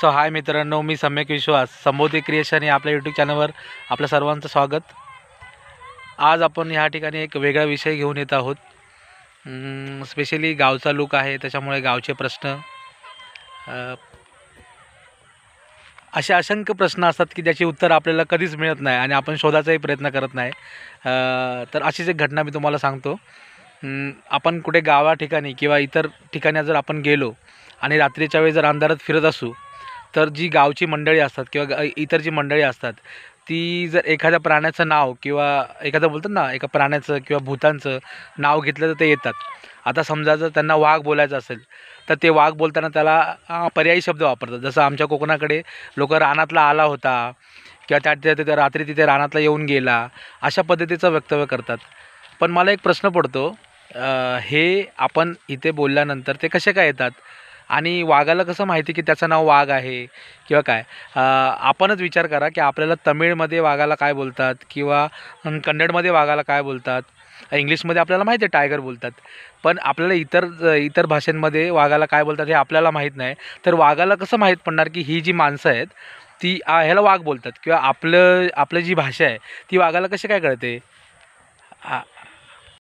so हाय मित्रांनो मी सम्यक विश्वास sambodhi creation या आपल्या यूट्यूब चॅनलवर आपल्या सर्वांचं स्वागत आज आपण ह्या ठिकाणी एक वेगळा विषय घेऊन येत आहोत स्पेशली गावचा लुक आहे त्याच्यामुळे गावचे प्रश्न असे असंख्य प्रश्न असतात की ज्याची उत्तर आपल्याला कधीच मिळत नाही आणि आपण शोधायचाही प्रयत्न करत नाही तर अशीच एक घटना मी तुम्हाला सांगतो आपण कुठे गावा ठिकाणी किंवा इतर ठिकाणी जर आपण गेलो आणि रात्रीच्या वेळी जर अंधारात फिरत असू तर जी गावची मंडळी असतात किंवा इतर जी मंडळी असतात ती जर एखाद्या प्राण्याचं नाव किंवा एखादं बोलतात ना एका प्राण्याचं किंवा भूतांचं नाव घेतलं तर ते येतात आता समजा जर त्यांना वाघ बोलायचं असेल तर ते वाघ बोलताना त्याला पर्यायी शब्द वापरतात जसं आमच्या कोकणाकडे लोक रानातला आला होता किंवा त्या तिथे रात्री तिथे रानातला येऊन गेला अशा पद्धतीचं वक्तव्य करतात पण मला एक प्रश्न पडतो हे आपण इथे बोलल्यानंतर ते कसे काय येतात आणि वाघाला कसं माहिती की त्याचं नाव वाघ आहे किंवा काय आपणच विचार करा की आपल्याला तमिळमध्ये वाघाला काय बोलतात किंवा कन्नडमध्ये वाघाला काय बोलतात इंग्लिशमध्ये आपल्याला माहिती आहे टायगर बोलतात पण आपल्याला इतर इतर भाषांमध्ये वाघाला काय बोलतात हे आपल्याला माहीत नाही तर वाघाला कसं माहीत पडणार की ही जी माणसं आहेत ती ह्याला वाघ बोलतात किंवा आपलं आपलं जी भाषा आहे ती वाघाला कशी काय कळते